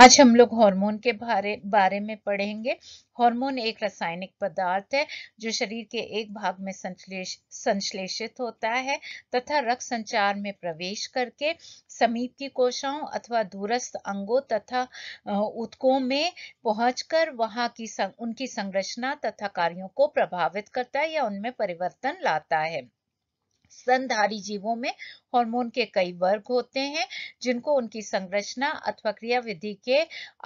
आज हम लोग हार्मोन के बारे बारे में पढ़ेंगे हार्मोन एक रासायनिक पदार्थ है जो शरीर के एक भाग में संश्लेषित होता है तथा रक्त संचार में प्रवेश करके समीप की कोशाओं अथवा दूरस्थ अंगों तथा उत्कों में पहुंचकर वहां की सं, उनकी संरचना तथा कार्यों को प्रभावित करता है या उनमें परिवर्तन लाता है स्तनधारी जीवों में हार्मोन के कई वर्ग होते हैं जिनको उनकी संरचना अथवा क्रिया विधि के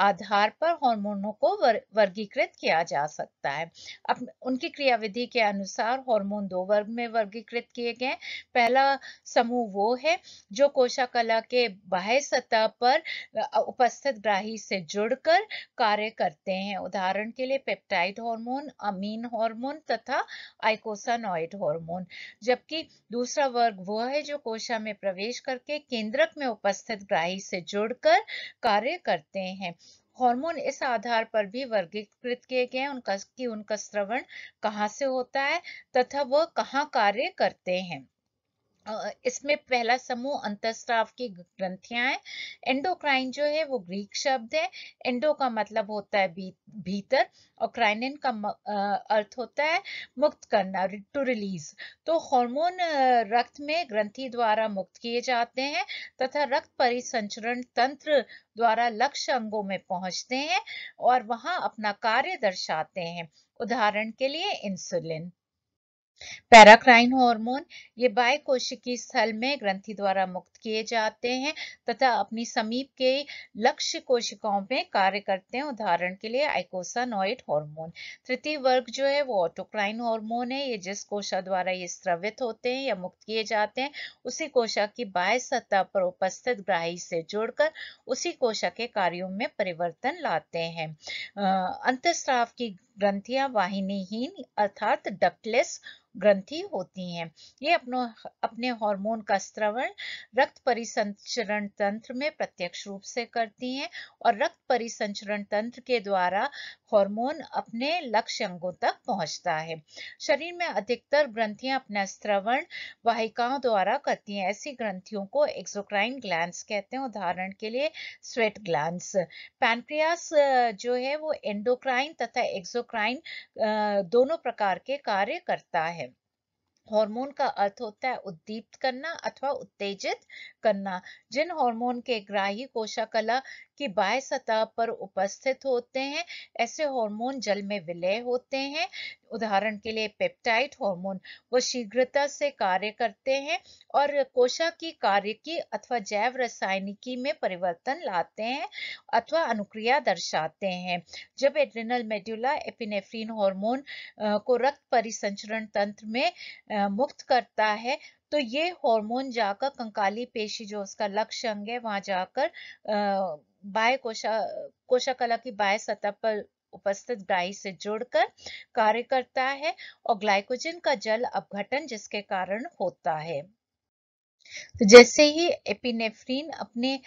आधार पर हार्मोनों को वर, वर्गीकृत किया जा सकता है अब उनकी क्रिया विधि के अनुसार हार्मोन दो वर्ग में वर्गीकृत किए गए पहला समूह वो है जो कोशाकला के बाह्य सतह पर उपस्थित ग्राही से जुड़कर कार्य करते हैं उदाहरण के लिए पेप्टाइड हार्मोन अमीन हार्मोन तथा आइकोसानॉइड हार्मोन जबकि दूसरा वर्ग वो है जो कोशा कक्षा में प्रवेश करके केंद्रक में उपस्थित ग्राही से जुड़कर कार्य करते हैं हार्मोन इस आधार पर भी वर्गीकृत किए गए उनका कि उनका श्रवण कहाँ से होता है तथा वह कहाँ कार्य करते हैं इसमें पहला समूह अंतस्त्राव की ग्रंथियां हैं एंडोक्राइन जो है वो ग्रीक शब्द है एंडो का मतलब होता है भी, भीतर और क्राइनिन का अर्थ होता है मुक्त करना टू रिलीज तो हार्मोन रक्त में ग्रंथि द्वारा मुक्त किए जाते हैं तथा रक्त परिसंचरण तंत्र द्वारा लक्ष्य अंगों में पहुंचते हैं और वहां अपना कार्य दर्शाते हैं उदाहरण के लिए इंसुलिन पैराक्राइन हार्मोन ये बाह्य कोशिकी स्थल में ग्रंथि द्वारा मुक्त किए जाते हैं तथा अपनी समीप के लक्ष्य कोशिकाओं में कार्य करते हैं उदाहरण के लिए आइकोसानोइड हार्मोन तृतीय वर्ग जो है वो ऑटोक्राइन हार्मोन है ये जिस कोशा द्वारा ये स्रवित होते हैं या मुक्त किए जाते हैं उसी कोशा की बाह्य सतह पर उपस्थित ग्राही से जुड़कर उसी कोशा के कार्यो में परिवर्तन लाते हैं अंतस्राव की ग्रंथियां वाहिनीहीन अर्थात डकलेस ग्रंथि होती हैं ये अपनों अपने हार्मोन का स्त्रवण रक्त रक्त परिसंचरण तंत्र में प्रत्यक्ष रूप से करती हैं और रक्त परिसंचरण तंत्र के द्वारा हार्मोन अपने लक्ष्य अंगों तक पहुंचता है शरीर में अधिकतर ग्रंथियां अपना स्त्रवण वाहिकाओं द्वारा करती हैं ऐसी ग्रंथियों को एक्सोक्राइन ग्लैंड कहते हैं उदाहरण के लिए स्वेट ग्लैंड पैनक्रियास जो है वो एंडोक्राइन तथा एक्सोक्राइन दोनों प्रकार के कार्य करता है हार्मोन का अर्थ होता है उद्दीप्त करना अथवा उत्तेजित करना जिन हार्मोन के ग्राही कोशाकला की बाह्य सतह पर उपस्थित होते हैं ऐसे हार्मोन जल में विलय होते हैं उदाहरण के लिए पेप्टाइड हार्मोन वो शीघ्रता से कार्य करते हैं और कोशा की कार्य की अथवा जैव रासायनिकी में परिवर्तन लाते हैं अथवा अनुक्रिया दर्शाते हैं जब एड्रिनल मेड्यूला एपिनेफ्रीन हार्मोन को रक्त परिसंचरण तंत्र में मुक्त करता है तो ये हार्मोन जाकर कंकाली पेशी जो उसका लक्ष्य अंग है वहां जाकर आ, बाय कोशा कोशाकला की बाय सतह पर उपस्थित डाई से जोड़कर कार्य करता है और ग्लाइकोजन का जल अपघटन जिसके कारण होता है तो जैसे ही एपिनेफ्रिन अपने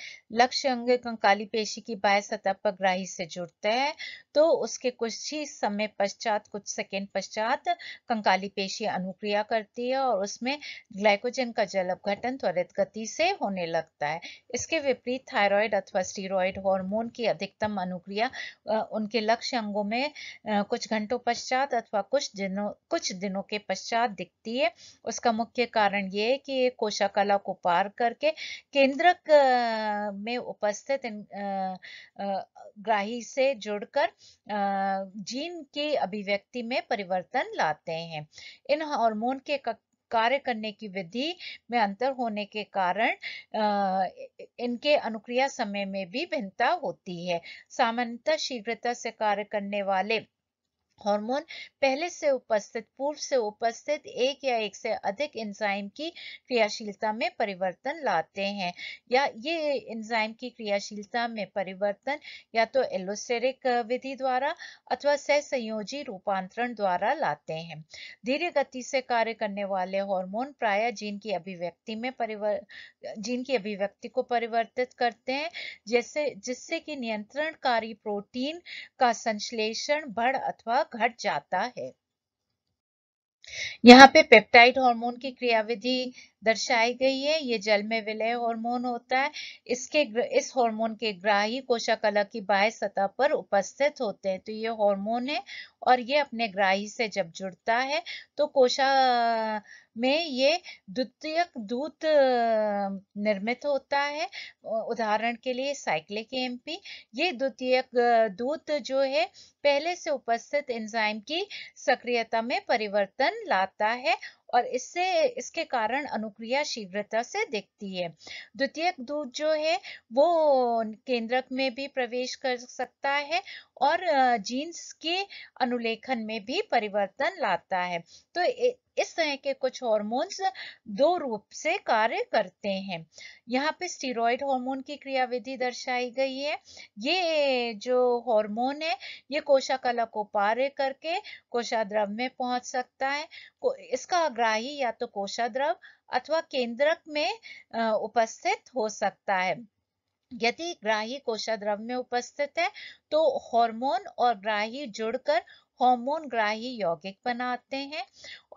लक्ष्य अंग कंकाली पेशी की बाय सतह पर ग्राही से जुड़ता है तो उसके कुछ ही समय पश्चात कुछ सेकेंड पश्चात कंकाली पेशी अनुक्रिया करती है और उसमें ग्लाइकोजन का जल अपघटन त्वरित गति से होने लगता है इसके विपरीत थायराइड अथवा स्टीरॉयड हार्मोन की अधिकतम अनुक्रिया उनके लक्ष्य अंगों में कुछ घंटों पश्चात अथवा कुछ दिनों कुछ दिनों के पश्चात दिखती है उसका मुख्य कारण ये है कि कोशाकला पर्णशाला को पार करके केंद्रक में उपस्थित ग्राही से जुड़कर जीन की अभिव्यक्ति में परिवर्तन लाते हैं इन हार्मोन के कार्य करने की विधि में अंतर होने के कारण इनके अनुक्रिया समय में भी भिन्नता होती है सामान्यतः शीघ्रता से कार्य करने वाले हार्मोन पहले से उपस्थित पूर्व से उपस्थित एक या एक से अधिक एंजाइम की क्रियाशीलता में परिवर्तन लाते हैं या ये एंजाइम की क्रियाशीलता में परिवर्तन या तो एलोस्टेरिक विधि द्वारा अथवा सहसंयोजी रूपांतरण द्वारा लाते हैं धीरे गति से कार्य करने वाले हार्मोन प्राय जीन की अभिव्यक्ति में परिवर जीन की अभिव्यक्ति को परिवर्तित करते हैं जैसे जिससे कि नियंत्रणकारी प्रोटीन का संश्लेषण बढ़ अथवा घट जाता है यहाँ पे पेप्टाइड हार्मोन की क्रियाविधि दर्शाई गई है ये जल में विलय हार्मोन होता है इसके इस हार्मोन के ग्राही कोशाकला की बाह्य सतह पर उपस्थित होते हैं तो ये हार्मोन है और ये अपने ग्राही से जब जुड़ता है तो कोशा में ये द्वितीय दूत निर्मित होता है उदाहरण के लिए साइक्लिक एमपी ये द्वितीय दूत जो है पहले से उपस्थित एंजाइम की सक्रियता में परिवर्तन लाता है और इससे इसके कारण अनुक्रिया शीघ्रता से दिखती है द्वितीय दूध जो है वो केंद्रक में भी प्रवेश कर सकता है और जीन्स के अनुलेखन में भी परिवर्तन लाता है तो इस तरह के कुछ हॉर्मोन्स दो रूप से कार्य करते हैं यहाँ पे स्टीरोइड हार्मोन की क्रियाविधि दर्शाई गई है ये जो हार्मोन है ये कोशाकला को पार करके कोशा द्रव में पहुंच सकता है इसका अग्राही या तो कोशा द्रव अथवा केंद्रक में उपस्थित हो सकता है यदि ग्राही कोशा द्रव में उपस्थित है तो हार्मोन और ग्राही जुड़कर हार्मोन ग्राही यौगिक बनाते हैं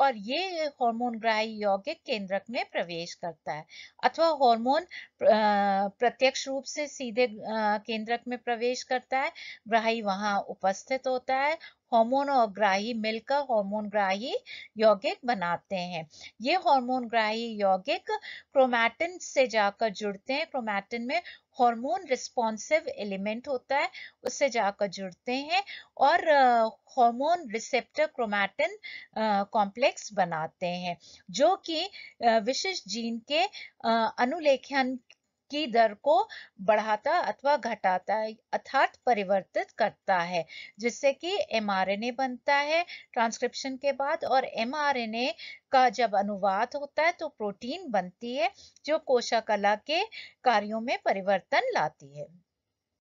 और ये हार्मोन ग्राही यौगिक केंद्रक में प्रवेश करता है अथवा हार्मोन प्रत्यक्ष रूप से सीधे केंद्रक में प्रवेश करता है ग्राही वहां उपस्थित होता है ग्राही मिलकर ग्राही यौगिक बनाते हैं ये ग्राही यौगिक क्रोमैटिन से जाकर जुड़ते हैं क्रोमैटिन में हार्मोन रिस्पॉन्सिव एलिमेंट होता है उससे जाकर जुड़ते हैं और हार्मोन रिसेप्टर क्रोमैटिन कॉम्प्लेक्स बनाते हैं जो कि विशिष्ट जीन के अनुलेखन की दर को बढ़ाता अथवा घटाता है अर्थात परिवर्तित करता है जिससे कि एमआरएनए बनता है ट्रांसक्रिप्शन के बाद और एमआरएनए का जब अनुवाद होता है तो प्रोटीन बनती है जो कोशाकला के कार्यों में परिवर्तन लाती है